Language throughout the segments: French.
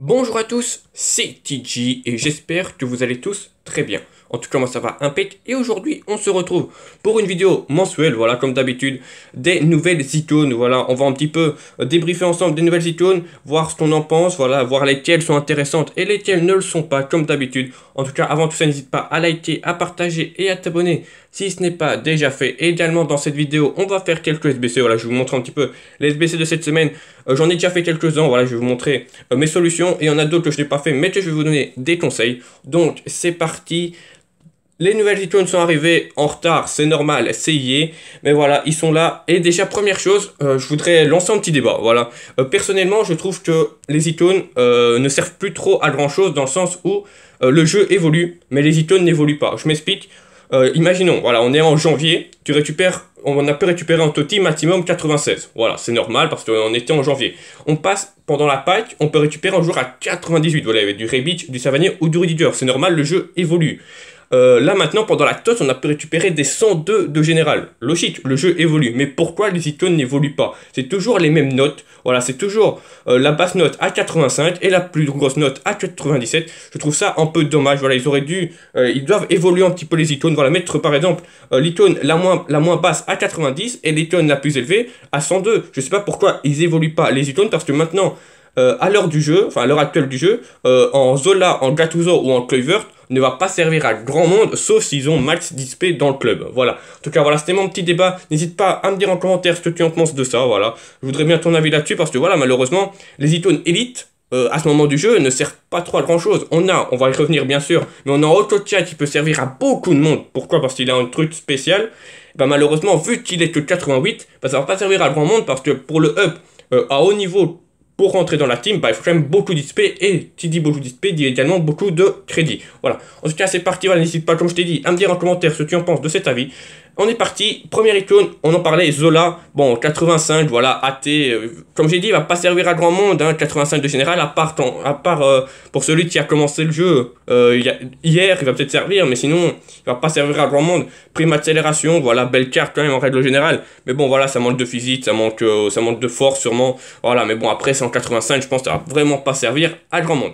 Bonjour à tous, c'est Tiji et j'espère que vous allez tous très bien. En tout cas moi ça va impec et aujourd'hui on se retrouve pour une vidéo mensuelle, voilà comme d'habitude, des nouvelles icônes, voilà on va un petit peu débriefer ensemble des nouvelles icônes, voir ce qu'on en pense, voilà, voir lesquelles sont intéressantes et lesquelles ne le sont pas comme d'habitude. En tout cas avant tout ça n'hésite pas à liker, à partager et à t'abonner si ce n'est pas déjà fait. également dans cette vidéo, on va faire quelques SBC. Voilà, je vais vous montrer un petit peu les SBC de cette semaine. Euh, j'en ai déjà fait quelques-uns. Voilà, je vais vous montrer euh, mes solutions. Et il y en a d'autres que je n'ai pas fait, mais que je vais vous donner des conseils. Donc, c'est parti. Les nouvelles icônes sont arrivées en retard, c'est normal, c'est yé, mais voilà, ils sont là. Et déjà, première chose, euh, je voudrais lancer un petit débat, voilà. personnellement, je trouve que les icônes ne servent plus trop à grand chose dans le sens où le jeu évolue, mais les icônes n'évoluent pas. Je m'explique, euh, imaginons, voilà, on est en janvier, tu récupères, on a pu récupérer en toti maximum 96. Voilà, c'est normal parce qu'on était en janvier. On passe pendant la Pâque, on peut récupérer un jour à 98. Voilà, avait du Rebic, du Savanier ou du Rudiger. C'est normal, le jeu évolue. Euh, là maintenant, pendant la tosse, on a pu récupérer des 102 de général. Logique, le jeu évolue. Mais pourquoi les icônes n'évoluent pas C'est toujours les mêmes notes. Voilà, c'est toujours euh, la basse note à 85 et la plus grosse note à 97. Je trouve ça un peu dommage. Voilà, ils auraient dû, euh, ils doivent évoluer un petit peu les icônes. Voilà, mettre par exemple l'icône la moins, la moins basse à 90 et l'icône la plus élevée à 102. Je ne sais pas pourquoi ils évoluent pas les icônes parce que maintenant euh, à l'heure du jeu, enfin à l'heure actuelle du jeu, euh, en Zola, en Gattuso ou en Kluivert, ne va pas servir à grand monde, sauf s'ils ont max dispé dans le club. Voilà. En tout cas, voilà, c'était mon petit débat. N'hésite pas à me dire en commentaire ce que tu en penses de ça. Voilà. Je voudrais bien ton avis là-dessus parce que voilà, malheureusement, les icônes élites, euh, à ce moment du jeu ne servent pas trop à grand chose. On a, on va y revenir bien sûr, mais on a Otocha qui peut servir à beaucoup de monde. Pourquoi Parce qu'il a un truc spécial. Bah, malheureusement, vu qu'il est que 88, bah, ça va pas servir à grand monde parce que pour le up euh, à haut niveau pour rentrer dans la team, bah, il faut quand même beaucoup d'XP et qui dit beaucoup d'XP dit également beaucoup de crédit. Voilà. En tout cas, c'est parti. n'hésite pas, comme je t'ai dit, à me dire en commentaire ce que tu en penses de cet avis on est parti. Première icône, on en parlait, Zola. Bon, 85, voilà, AT, euh, comme j'ai dit, il va pas servir à grand monde, hein, 85 de général, à part, à part euh, pour celui qui a commencé le jeu. Euh, hier, il va peut-être servir, mais sinon, il va pas servir à grand monde. Prime accélération, voilà, belle carte quand même en règle générale. Mais bon, voilà, ça manque de physique, ça manque, ça manque de force sûrement. Voilà, mais bon, après 185, je pense que ça va vraiment pas servir à grand monde.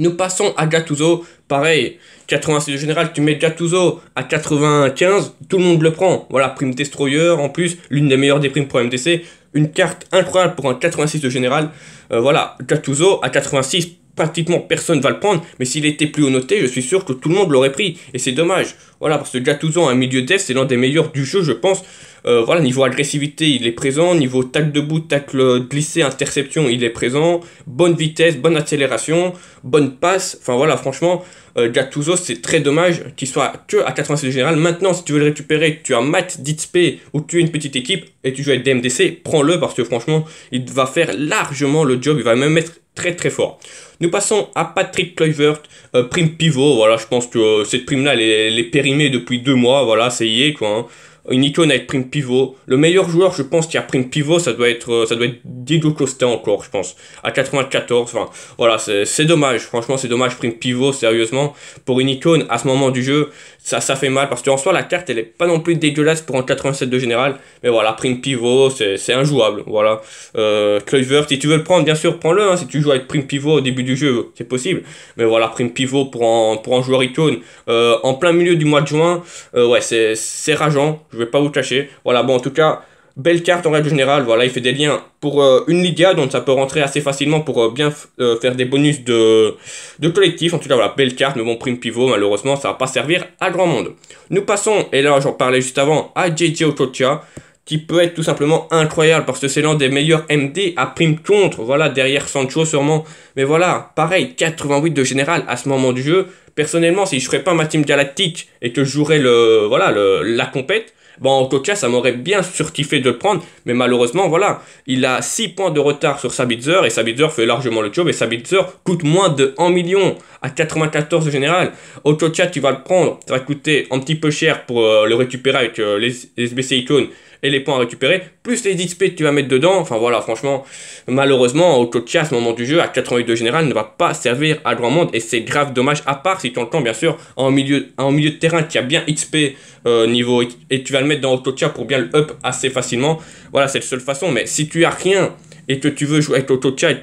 Nous passons à Gatuzo, pareil, 86 de général, tu mets Gatuzo à 95, tout le monde le prend. Voilà, prime destroyer, en plus, l'une des meilleures des primes pour MDC, une carte incroyable pour un 86 de général. Euh, voilà, Gatuzo à 86, pratiquement personne va le prendre, mais s'il était plus haut noté, je suis sûr que tout le monde l'aurait pris, et c'est dommage. Voilà, parce que Gattuso, un milieu test c'est l'un des meilleurs du jeu, je pense. Euh, voilà, niveau agressivité, il est présent, niveau tacle debout, tacle glissé, interception, il est présent, bonne vitesse, bonne accélération, bonne passe, enfin voilà, franchement, euh, Gattuso, c'est très dommage qu'il soit que à 86 général. Maintenant, si tu veux le récupérer, tu as Matt Ditspe ou tu es une petite équipe et tu joues avec DMDC, prends-le parce que franchement, il va faire largement le job, il va même mettre très très fort. Nous passons à Patrick Kluivert, euh, prime pivot, voilà, je pense que euh, cette prime-là, elle, est périmée depuis deux mois, voilà, ça y est, quoi. Hein. Une icône avec prime pivot. Le meilleur joueur, je pense, y a prime pivot, ça doit être, euh, ça doit être Diego Costa encore, je pense, à 94. Enfin, voilà, c'est dommage, franchement, c'est dommage, prime pivot, sérieusement. Pour une icône, à ce moment du jeu, ça, ça fait mal parce qu'en soit la carte elle est pas non plus dégueulasse pour un 87 de général mais voilà prime pivot c'est injouable voilà euh, si tu veux le prendre bien sûr prends-le hein. si tu joues avec prime pivot au début du jeu c'est possible mais voilà prime pivot pour un, pour joueur icône euh, en plein milieu du mois de juin euh, ouais c'est rageant je vais pas vous cacher voilà bon en tout cas Belle carte en règle générale, voilà, il fait des liens pour euh, une Liga, donc ça peut rentrer assez facilement pour euh, bien euh, faire des bonus de, de collectif. En tout cas, voilà, belle carte, mais bon, prime pivot, malheureusement, ça va pas servir à grand monde. Nous passons, et là j'en parlais juste avant, à JJ Okocha, qui peut être tout simplement incroyable, parce que c'est l'un des meilleurs MD à prime contre, voilà, derrière Sancho sûrement. Mais voilà, pareil, 88 de général à ce moment du jeu. Personnellement, si je ferais pas ma team galactique et que je jouerais le, voilà, la compète, bon, Okocha, ça m'aurait bien surtiffé de le prendre, mais malheureusement, voilà, il a 6 points de retard sur Sabitzer, et Sabitzer fait largement le job, et Sabitzer coûte moins de 1 million à 94 général. Au tu vas le prendre, ça va coûter un petit peu cher pour euh, le récupérer avec euh, les, les SBC icônes et les points à récupérer, plus les XP que tu vas mettre dedans. Enfin voilà, franchement, malheureusement, au à ce moment du jeu, à 82 général, ne va pas servir à grand monde et c'est grave dommage, à part si tu entends bien sûr en milieu, en milieu de terrain qui a bien XP euh, niveau et tu vas le mettre dans chat pour bien le up assez facilement. Voilà, c'est la seule façon, mais si tu as rien et que tu veux jouer avec Autochia, et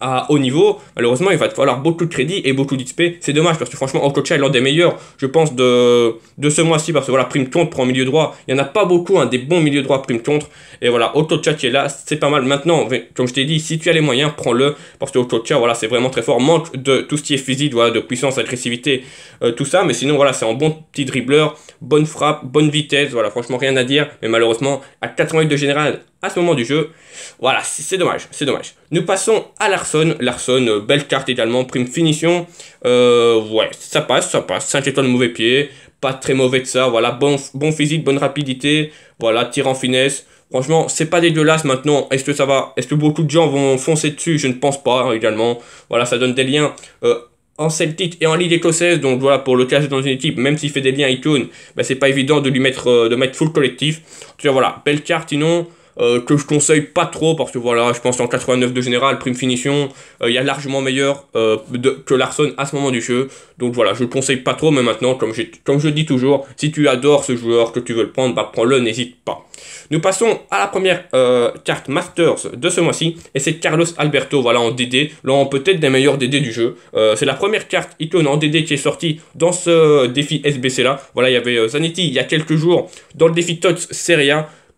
à haut niveau, malheureusement, il va te falloir beaucoup de crédit et beaucoup d'XP. C'est dommage parce que franchement, Okocha est l'un des meilleurs, je pense, de, de ce mois-ci parce que voilà, prime contre prend milieu droit. Il y en a pas beaucoup, un hein, des bons milieux droit prime contre. Et voilà, Okocha qui est là, c'est pas mal. Maintenant, comme je t'ai dit, si tu as les moyens, prends-le parce que Okocha, voilà, c'est vraiment très fort. Manque de tout ce qui est physique, voilà, de puissance, agressivité, euh, tout ça. Mais sinon, voilà, c'est un bon petit dribbleur, bonne frappe, bonne vitesse. Voilà, franchement, rien à dire. Mais malheureusement, à 88 de général, à ce moment du jeu. Voilà, c'est dommage, c'est dommage. Nous passons à Larson. Larson, euh, belle carte également, prime finition. Euh, ouais, ça passe, ça passe. 5 étoiles, mauvais pied. Pas très mauvais de ça. Voilà, bon, bon physique, bonne rapidité. Voilà, tir en finesse. Franchement, c'est pas dégueulasse maintenant. Est-ce que ça va Est-ce que beaucoup de gens vont foncer dessus Je ne pense pas hein, également. Voilà, ça donne des liens. Euh, en Celtic et en Ligue écossaise. Donc voilà, pour le cas dans une équipe, même s'il fait des liens icônes, ben c'est pas évident de lui mettre, euh, de mettre full collectif. Tu vois, voilà, belle carte, sinon. Euh, que je conseille pas trop parce que voilà, je pense en 89 de général, prime finition, euh, il y a largement meilleur euh, que Larson à ce moment du jeu. Donc voilà, je le conseille pas trop, mais maintenant, comme, comme je dis toujours, si tu adores ce joueur, que tu veux le prendre, bah prends-le, n'hésite pas. Nous passons à la première carte Masters de ce mois-ci, et c'est Carlos Alberto, voilà, en DD, l'un peut-être des meilleurs DD du jeu. c'est la première carte icône en DD qui est sortie dans ce défi SBC là. Voilà, il y avait Zanetti il y a quelques jours dans le défi TOTS Serie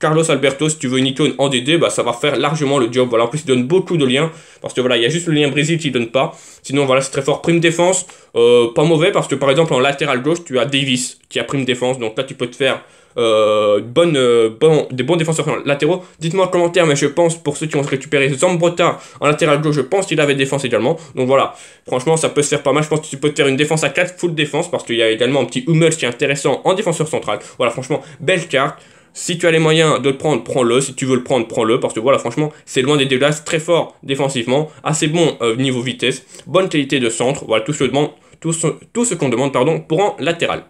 Carlos Alberto, si tu veux une icône en DD, bah, ça va faire largement le job. Voilà, en plus, il donne beaucoup de liens, parce que voilà, il y a juste le lien Brésil qui donne pas. Sinon, voilà, c'est très fort. Prime défense, euh, pas mauvais, parce que par exemple, en latéral gauche, tu as Davis qui a prime défense, donc là, tu peux te faire euh, bonne, euh, des bons défenseurs latéraux. Dites-moi en commentaire, mais je pense pour ceux qui ont récupéré Zambrotta en latéral gauche, je pense qu'il avait défense également. Donc voilà, franchement, ça peut se faire pas mal. Je pense que tu peux te faire une défense à 4, full défense, parce qu'il y a également un petit Hummels qui est intéressant en défenseur central. Voilà, franchement, belle carte. Si tu as les moyens de le prendre, prends-le. Si tu veux le prendre, prends-le. Parce que voilà, franchement, c'est loin des dégâts, Très fort défensivement. Assez bon euh, niveau vitesse. Bonne qualité de centre. Voilà, tout ce, tout ce, qu'on demande pardon, pour en latéral.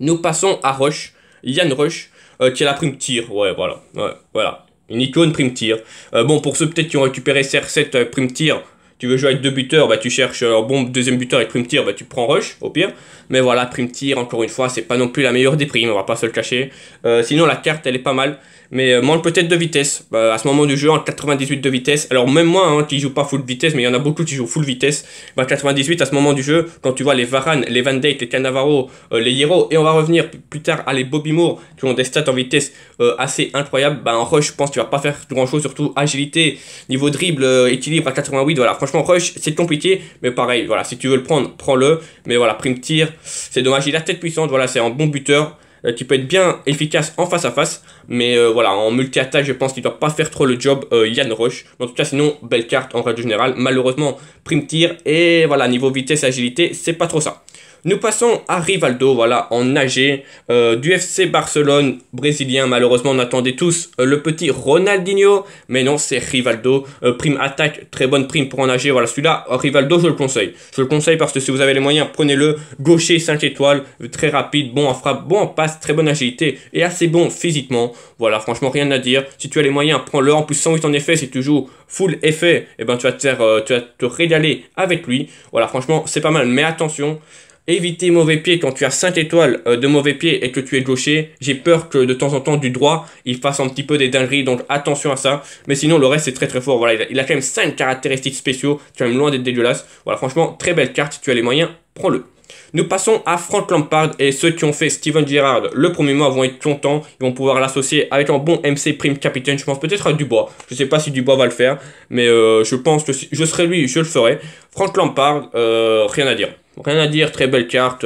Nous passons à Rush, Yann Rush, qui a la prime tir. Ouais, voilà. Ouais, voilà. Une icône prime tir. Euh, bon, pour ceux peut-être qui ont récupéré CR7 euh, prime tir, tu veux jouer avec deux buteurs, bah, tu cherches euh, bon deuxième buteur et prime tir, bah, tu prends rush au pire. Mais voilà, prime tir, encore une fois, c'est pas non plus la meilleure des primes, on va pas se le cacher. Euh, sinon, la carte, elle est pas mal, mais euh, manque peut-être de vitesse. Bah, à ce moment du jeu, en 98 de vitesse, alors même moi hein, qui joue pas full vitesse, mais il y en a beaucoup qui jouent full vitesse. Bah, 98 à ce moment du jeu, quand tu vois les Varane, les Van dyke les Cannavaro, euh, les Hiro, et on va revenir plus tard à les Bobby Moore qui ont des stats en vitesse assez incroyables, bah, en rush, je pense que tu vas pas faire grand chose, surtout agilité, niveau dribble, équilibre à 88, voilà, Franchement, Rush, c'est compliqué, mais pareil, voilà, si tu veux le prendre, prends-le. Mais voilà, prime tir, c'est dommage. Il a tête puissante, voilà, c'est un bon buteur euh, qui peut être bien efficace en face à face. Mais euh, voilà, en multi-attaque, je pense qu'il doit pas faire trop le job, euh, Yann Rush. En tout cas, sinon, belle carte en règle générale. Malheureusement, prime tir et voilà, niveau vitesse, agilité, c'est pas trop ça. Nous passons à Rivaldo, voilà, en AG, euh, du FC Barcelone brésilien. Malheureusement, on attendait tous euh, le petit Ronaldinho, mais non, c'est Rivaldo. Euh, prime attaque, très bonne prime pour en nager Voilà, celui-là, Rivaldo, je le conseille. Je le conseille parce que si vous avez les moyens, prenez-le. Gaucher 5 étoiles, très rapide, bon en frappe, bon en passe, très bonne agilité et assez bon physiquement. Voilà, franchement, rien à dire. Si tu as les moyens, prends-le. En plus, 108 en effet, si tu joues full effet, et eh ben, tu vas te tu vas te régaler avec lui. Voilà, franchement, c'est pas mal, mais attention éviter mauvais pied quand tu as 5 étoiles euh, de mauvais pied et que tu es gaucher. J'ai peur que de temps en temps du droit, il fasse un petit peu des dingueries, donc attention à ça. Mais sinon, le reste c'est très très fort. Voilà, il a quand même 5 caractéristiques spéciaux, quand même loin d'être dégueulasse. Voilà, franchement, très belle carte, si tu as les moyens, prends-le. Nous passons à Frank Lampard et ceux qui ont fait Steven Gerrard le premier mois vont être contents. Ils vont pouvoir l'associer avec un bon MC Prime Capitaine. Je pense peut-être à Dubois. Je sais pas si Dubois va le faire, mais euh, je pense que je serai lui, je le ferai. Frank Lampard, euh, rien à dire rien à dire, très belle carte.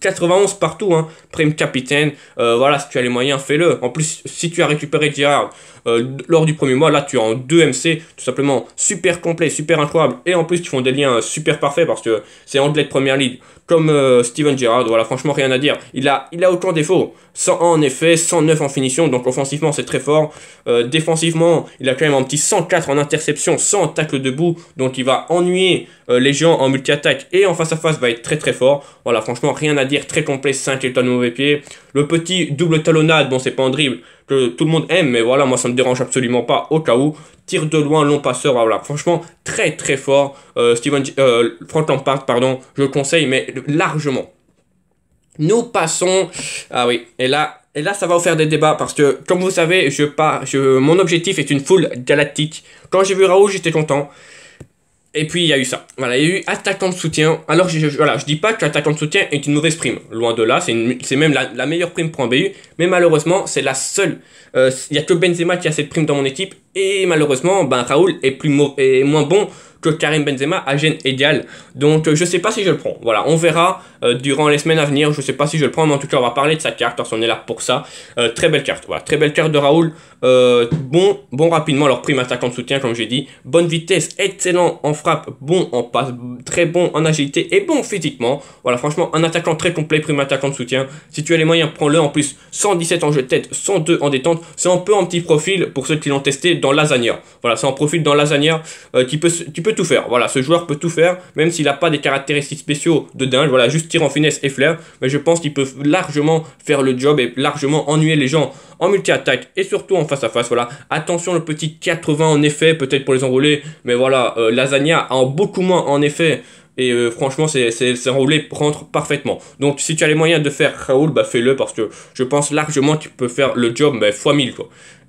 91 euh, partout, hein. prime capitaine, euh, voilà, si tu as les moyens, fais-le. En plus, si tu as récupéré Girard euh, lors du premier mois, là tu as en 2 MC, tout simplement super complet, super incroyable, et en plus tu font des liens super parfaits parce que c'est anglais de première ligue, comme Steven Gerrard, voilà, franchement rien à dire. Il a, il a aucun défaut, 101 en effet, 109 en finition, donc offensivement c'est très fort. défensivement, il a quand même un petit 104 en interception, 100 en tacle debout, donc il va ennuyer euh, Légion en multi-attaque et en face à face va être très très fort. Voilà, franchement, rien à dire, très complet, 5 étoiles de mauvais pied. Le petit double talonnade, bon, c'est pas un dribble que tout le monde aime, mais voilà, moi ça me dérange absolument pas au cas où. Tire de loin, long passeur, voilà, franchement, très très fort. Euh, Steven, euh, Frank Lampard, pardon, je le conseille, mais largement. Nous passons. Ah oui, et là, et là, ça va vous faire des débats parce que, comme vous savez, je mon objectif est une foule galactique. Quand j'ai vu Raoult j'étais content. Et puis il y a eu ça. Voilà, il y a eu attaquant de soutien. Alors je, ne voilà, je dis pas que l'attaquant de soutien est une mauvaise prime. Loin de là, c'est même la, meilleure prime pour un BU. Mais malheureusement, c'est la seule. Euh, il n'y a que Benzema qui a cette prime dans mon équipe. Et malheureusement, ben, Raoul est, plus est moins bon que Karim Benzema à gêne Donc euh, je sais pas si je le prends. Voilà, on verra euh, durant les semaines à venir. Je sais pas si je le prends, mais en tout cas on va parler de sa carte parce qu'on est là pour ça. Euh, très belle carte. Voilà, très belle carte de Raoul. bon, bon rapidement, alors prime attaquant de soutien comme j'ai dit. Bonne vitesse, excellent en frappe, bon en passe, très bon en agilité et bon physiquement. Voilà, franchement un attaquant très complet, prime attaquant de soutien. Si tu as les moyens, prends-le en plus. 117 en jeu de tête, 102 en détente. C'est un peu en petit profil pour ceux qui l'ont testé dans Lasagna. Voilà, c'est un profil dans Lasagna qui qui peut tout faire. Voilà, ce joueur peut tout faire, même s'il n'a pas des caractéristiques spéciaux de dingue. Voilà, juste tir en finesse et flair. Mais je pense qu'il peut largement faire le job et largement ennuyer les gens en multi-attaque et surtout en face à face. Voilà, attention le petit 80 en effet, peut-être pour les enrôler mais voilà, euh, Lasagna en beaucoup moins en effet et euh, franchement, c'est, c'est, c'est parfaitement. Donc, si tu as les moyens de faire Raoul, bah fais-le parce que je pense largement tu peux faire le job x bah, fois 1000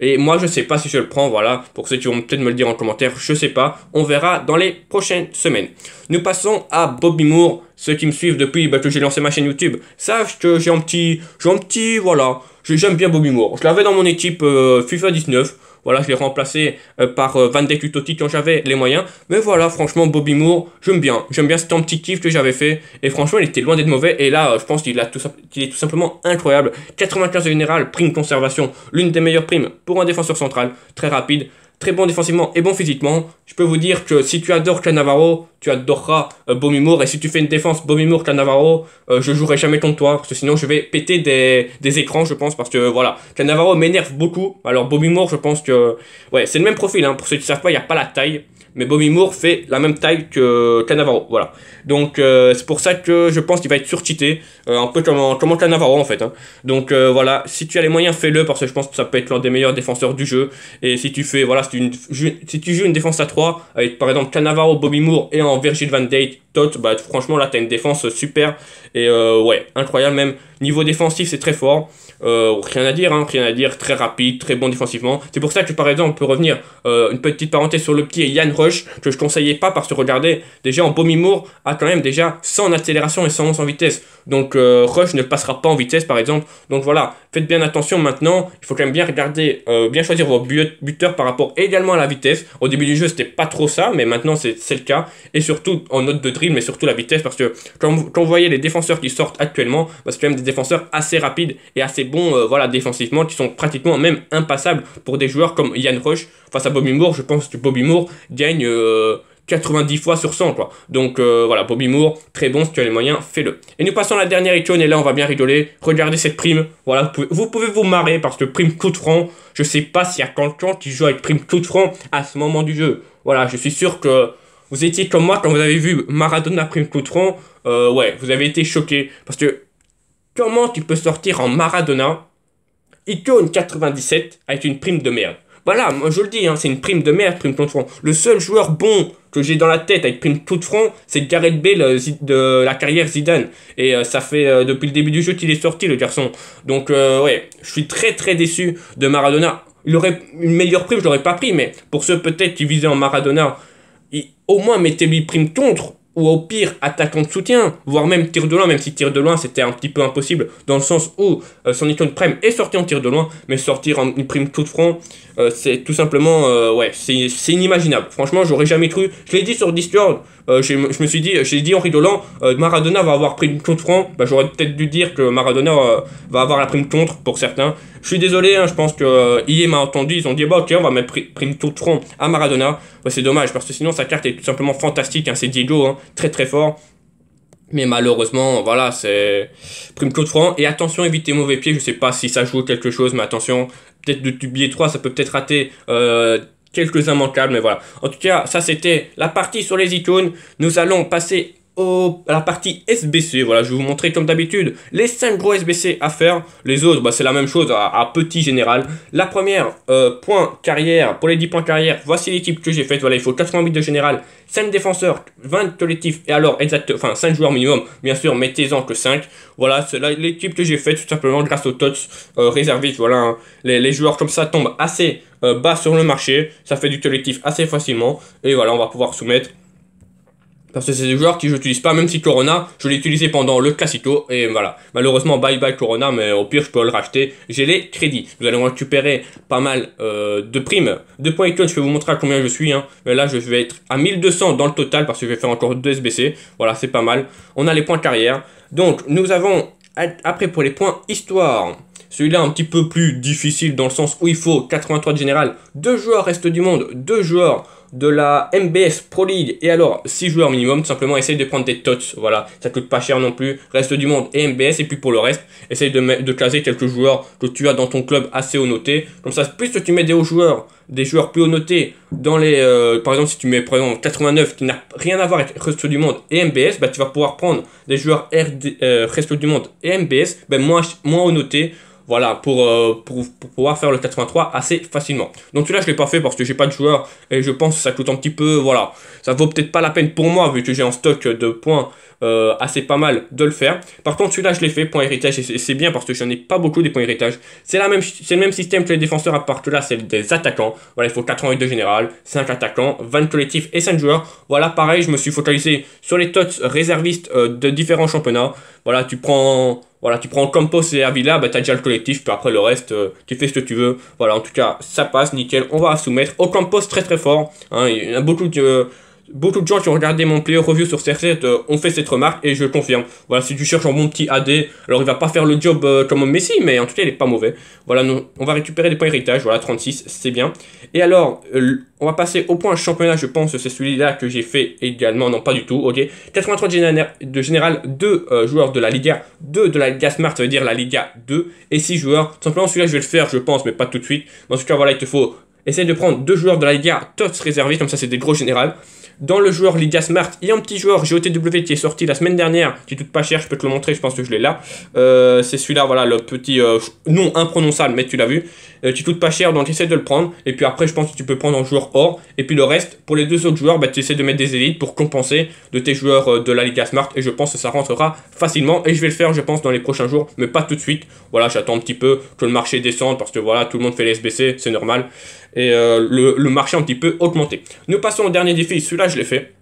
Et moi, je sais pas si je le prends, voilà. Pour ceux qui vont peut-être me le dire en commentaire, je sais pas. On verra dans les prochaines semaines. Nous passons à Bobby Moore. Ceux qui me suivent depuis bah, que j'ai lancé ma chaîne YouTube savent que j'ai un petit, j'ai un petit, voilà. J'aime bien Bobby Moore. Je l'avais dans mon équipe euh, FIFA 19. Voilà, je l'ai remplacé euh, par euh, Van Dijk utoti quand j'avais les moyens. Mais voilà, franchement, Bobby Moore, j'aime bien. J'aime bien cet petit kiff que j'avais fait. Et franchement, il était loin d'être mauvais. Et là, euh, je pense qu'il est tout simplement incroyable. 95 de général, prime conservation, l'une des meilleures primes pour un défenseur central. Très rapide très bon défensivement et bon physiquement. Je peux vous dire que si tu adores Cannavaro, tu adoreras euh, Moore Et si tu fais une défense Bomimour Cannavaro, euh, je jouerai jamais contre toi. Parce que sinon, je vais péter des, des écrans, je pense. Parce que voilà, Cannavaro m'énerve beaucoup. Alors, Moore je pense que. Ouais, c'est le même profil. Hein. Pour ceux qui ne savent pas, il n'y a pas la taille mais Bobby Moore fait la même taille que Canavaro Voilà. Donc euh, c'est pour ça que je pense qu'il va être surtité, euh, un peu comme, en, comme en en fait. Hein. Donc euh, voilà, si tu as les moyens, fais-le parce que je pense que ça peut être l'un des meilleurs défenseurs du jeu. Et si tu fais, voilà, si si tu joues une défense à 3, avec par exemple Canavaro Bobby Moore et en Virgil Van Dijk, Tot, bah franchement là t'as une défense super et ouais, incroyable même. Niveau défensif, c'est très fort. Euh, rien à dire, hein, rien à dire, très rapide, très bon défensivement. C'est pour ça que par exemple, on peut revenir, euh, une petite parenthèse sur le petit Yann Rush, que je conseillais pas parce que regardez, déjà en beau a quand même déjà 100 en accélération et sans en vitesse. Donc euh, Rush ne passera pas en vitesse par exemple. Donc voilà, faites bien attention maintenant, il faut quand même bien regarder, bien choisir vos buteurs par rapport également à la vitesse. Au début du jeu, c'était pas trop ça, mais maintenant c'est le cas. Et surtout en note de drill mais surtout la vitesse, parce que quand, vous voyez les défenseurs qui sortent actuellement, bah, c'est quand même des défenseurs assez rapides et assez bon euh, voilà, défensivement, qui sont pratiquement même impassables pour des joueurs comme Ian Rush. Face à Bobby Moore, je pense que Bobby Moore gagne 90 euh, fois sur 100. Quoi. Donc euh, voilà, Bobby Moore, très bon, si tu as les moyens, fais-le. Et nous passons à la dernière icône, et là on va bien rigoler. Regardez cette prime, voilà, vous pouvez vous, marrer parce que prime coup de franc, je sais pas s'il y a quelqu'un qui joue avec prime coup de franc à ce moment du jeu. Voilà, je suis sûr que vous étiez comme moi quand vous avez vu Maradona prime coup de ouais, vous avez été choqué parce que Comment tu peux sortir en Maradona Icon 97 avec une prime de merde Voilà, moi je le dis, hein, c'est une prime de merde, prime de front. Le seul joueur bon que j'ai dans la tête avec prime Tout de front, c'est Gareth Bale euh, de la carrière Zidane. Et euh, ça fait euh, depuis le début du jeu qu'il est sorti, le garçon. Donc, ouais, je suis très très déçu de Maradona. Il aurait une meilleure prime, je l'aurais pas pris, mais pour ceux peut-être qui visaient en Maradona, au moins mettez-lui prime contre ou au pire attaquant de soutien, voire même tir de loin, même si tir de loin c'était un petit peu impossible, dans le sens où son euh, son icône prime est sorti en tir de loin, mais sortir en, prime tout de front, euh, c'est tout simplement, euh, ouais, c'est inimaginable. Franchement, j'aurais jamais cru, je l'ai dit sur Discord, euh, je me suis dit, euh, j'ai dit en rigolant, euh, Maradona va avoir pris une contre franc. Bah, J'aurais peut-être dû dire que Maradona va avoir la prime contre pour certains. Je suis désolé, hein, je pense que IE m'a entendu. Ils ont dit, bah, ok, on va mettre prime contre franc à Maradona. c'est dommage parce que sinon sa carte est tout simplement fantastique. Hein, c'est Diego, hein, très très fort. Mais malheureusement, voilà, c'est prime contre franc. Et attention, évitez mauvais pied. Je sais pas si ça joue quelque chose, mais attention, peut-être du billet 3, ça peut peut-être rater. Euh, quelques immanquables, mais voilà. En tout cas, ça c'était la partie sur les icônes. Nous allons passer au, à la partie SBC. Voilà, je vais vous montrer comme d'habitude les 5 gros SBC à faire. Les autres, bah, c'est la même chose à, petit général. La première, euh, point carrière. Pour les 10 points carrière, voici l'équipe que j'ai faite. Voilà, il faut 88 de général, 5 défenseurs, 20 collectifs et alors exact, enfin 5 joueurs minimum. Bien sûr, mettez-en que 5. Voilà, c'est l'équipe que j'ai faite tout simplement grâce aux tots euh, réservistes. Voilà, hein. les, les joueurs comme ça tombent assez euh, bas sur le marché. Ça fait du collectif assez facilement. Et voilà, on va pouvoir soumettre. Parce que c'est des joueurs qui je n'utilise pas, même si Corona, je l'ai utilisé pendant le Classico, et voilà. Malheureusement, bye bye Corona, mais au pire, je peux le racheter. J'ai les crédits. Nous allons récupérer pas mal euh, de primes. De points icônes, je vais vous montrer à combien je suis, hein. Mais là, je vais être à 1200 dans le total, parce que je vais faire encore 2 SBC. Voilà, c'est pas mal. On a les points carrière. Donc, nous avons, après pour les points histoire, celui-là un petit peu plus difficile dans le sens où il faut 83 de général, 2 joueurs reste du monde, 2 joueurs de la MBS Pro League et alors 6 joueurs minimum, simplement essaye de prendre des tots, voilà, ça coûte pas cher non plus, reste du monde et MBS et puis pour le reste, essaye de, de classer quelques joueurs que tu as dans ton club assez haut noté, comme ça plus tu mets des hauts joueurs, des joueurs plus haut notés dans les, euh, par exemple si tu mets par 89 qui n'a rien à voir avec reste du monde et MBS, bah tu vas pouvoir prendre des joueurs RD, euh, reste du monde et MBS, ben, moins, moins haut noté voilà, euh, pour, pouvoir faire le 83 assez facilement. Donc celui-là, je l'ai pas fait parce que j'ai pas de joueur et je pense que ça coûte un petit peu, voilà, ça vaut peut-être pas la peine pour moi vu que j'ai un stock de points euh, assez pas mal de le faire. Par contre, celui-là, je l'ai fait, point héritage, et c'est bien parce que j'en ai pas beaucoup des points héritage. C'est même, le même système que les défenseurs, à part que là, c'est des attaquants. Voilà, il faut 82 général, 5 attaquants, 20 collectifs et 5 joueurs. Voilà, pareil, je me suis focalisé sur les tots réservistes euh, de différents championnats. Voilà, tu prends voilà, tu prends compost et Avila, bah, t'as déjà le collectif, puis après le reste, euh, tu fais ce que tu veux. Voilà, en tout cas, ça passe, nickel. On va soumettre. Au compost très très fort. Hein, il y a beaucoup de euh, beaucoup de gens qui ont regardé mon player review sur CR7 euh, ont fait cette remarque et je confirme. Voilà, si tu cherches un bon petit AD, alors il va pas faire le job euh, comme comme Messi, mais en tout cas il est pas mauvais. Voilà, nous, on va récupérer des points héritage, voilà, 36, c'est bien. Et alors, euh, on va passer au point championnat, je pense, c'est celui-là que j'ai fait également, non pas du tout, ok. 83 de général, 2 joueurs de la Liga, 2 de la Liga Smart, ça veut dire la Liga 2, et 6 joueurs. simplement celui-là je vais le faire, je pense, mais pas tout de suite. En ce cas, voilà, il te faut... Essayer de prendre deux joueurs de la Liga TOTS réservés, comme ça c'est des gros générales. Dans le joueur Lydia Smart, il y a un petit joueur GOTW qui est sorti la semaine dernière, qui coûte pas cher, je peux te le montrer, je pense que je l'ai là. Euh, c'est celui-là, voilà, le petit euh, nom imprononçable, mais tu l'as vu, euh, Tu qui pas cher, donc essaie de le prendre. Et puis après, je pense que tu peux prendre un joueur or. Et puis le reste, pour les deux autres joueurs, bah, tu essaies de mettre des élites pour compenser de tes joueurs de la Lydia Smart. Et je pense que ça rentrera facilement. Et je vais le faire, je pense, dans les prochains jours, mais pas tout de suite. Voilà, j'attends un petit peu que le marché descende parce que voilà, tout le monde fait les SBC, c'est normal. Et le, le marché un petit peu augmenté. Nous passons au dernier défi. Celui-là, je l'ai fait.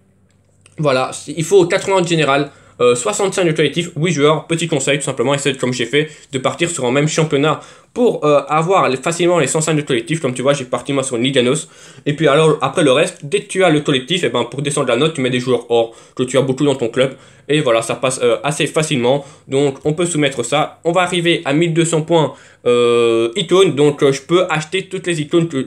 Voilà, il faut 80 de général, 65 euh, de collectif, 8 joueurs. Petit conseil, tout simplement, Essayez comme j'ai fait, de partir sur un même championnat pour euh, avoir facilement les 105 de collectif. Comme tu vois, j'ai parti moi sur Niganos Et puis alors, après le reste, dès que tu as le collectif, et eh ben, pour descendre la note, tu mets des joueurs or que tu as beaucoup dans ton club. Et voilà, ça passe euh, assez facilement. Donc, on peut soumettre ça. On va arriver à 1200 points euh, icônes. Donc, je peux acheter toutes les icônes que,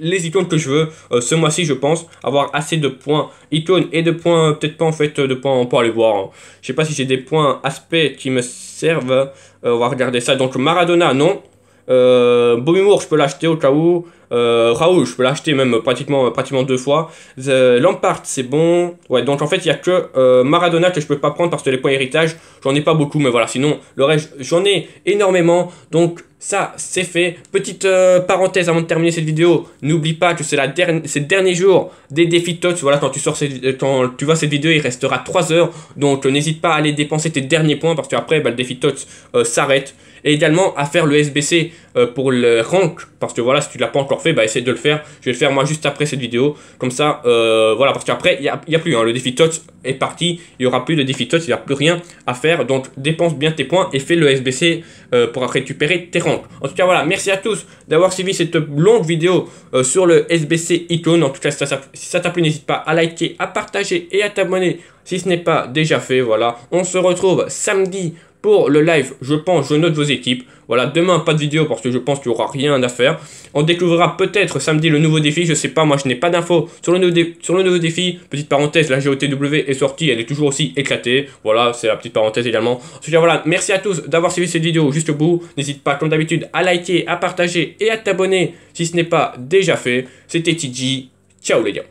les icônes que je veux ce mois-ci, je pense. Avoir assez de points icônes et de points, peut-être pas en fait, de points, on peut aller voir. Je hein. Je sais pas si j'ai des points aspects qui me servent. on va regarder ça. Donc, Maradona, non. Euh, bon humour, je peux l'acheter au cas où. Euh, Raoul, je peux l'acheter même pratiquement, pratiquement deux fois. The Lampard, c'est bon. Ouais, donc en fait, il n'y a que euh, Maradona que je peux pas prendre parce que les points héritage, j'en ai pas beaucoup, mais voilà. Sinon, le reste, j'en ai énormément. Donc ça, c'est fait. Petite euh, parenthèse avant de terminer cette vidéo. N'oublie pas que c'est la dernière, ces derniers des défis TOTS. Voilà, quand tu sors, tu vois cette vidéo, il restera 3 heures. Donc euh, n'hésite pas à aller dépenser tes derniers points parce qu'après, bah, le défi TOTS s'arrête. Et également à faire le SBC. Euh, pour le rank. Parce que voilà, si tu l'as pas encore fait, bah essaye de le faire. Je vais le faire moi juste après cette vidéo. Comme ça, euh, voilà, parce qu'après, il n'y a, y a, plus. Hein, le défi tot est parti. Il n'y aura plus de défi tot il n'y a plus rien à faire. Donc dépense bien tes points et fais le SBC euh, pour récupérer tes ranks. En tout cas, voilà, merci à tous d'avoir suivi cette longue vidéo sur le SBC Icon. En tout cas, si ça t'a plu, n'hésite pas à liker, à partager et à t'abonner si ce n'est pas déjà fait. Voilà, on se retrouve samedi pour le live, je pense, je note vos équipes. Voilà, demain, pas de vidéo parce que je pense qu'il n'y aura rien à faire. On découvrira peut-être samedi le nouveau défi. Je sais pas, moi je n'ai pas d'infos sur, le nouveau défi. Petite parenthèse, la GOTW est sortie, elle est toujours aussi éclatée. Voilà, c'est la petite parenthèse également. En tout cas, voilà, merci à tous d'avoir suivi cette vidéo jusqu'au bout. N'hésite pas, comme d'habitude, à liker, à partager et à t'abonner si ce n'est pas déjà fait. C'était Tiji. Ciao les gars.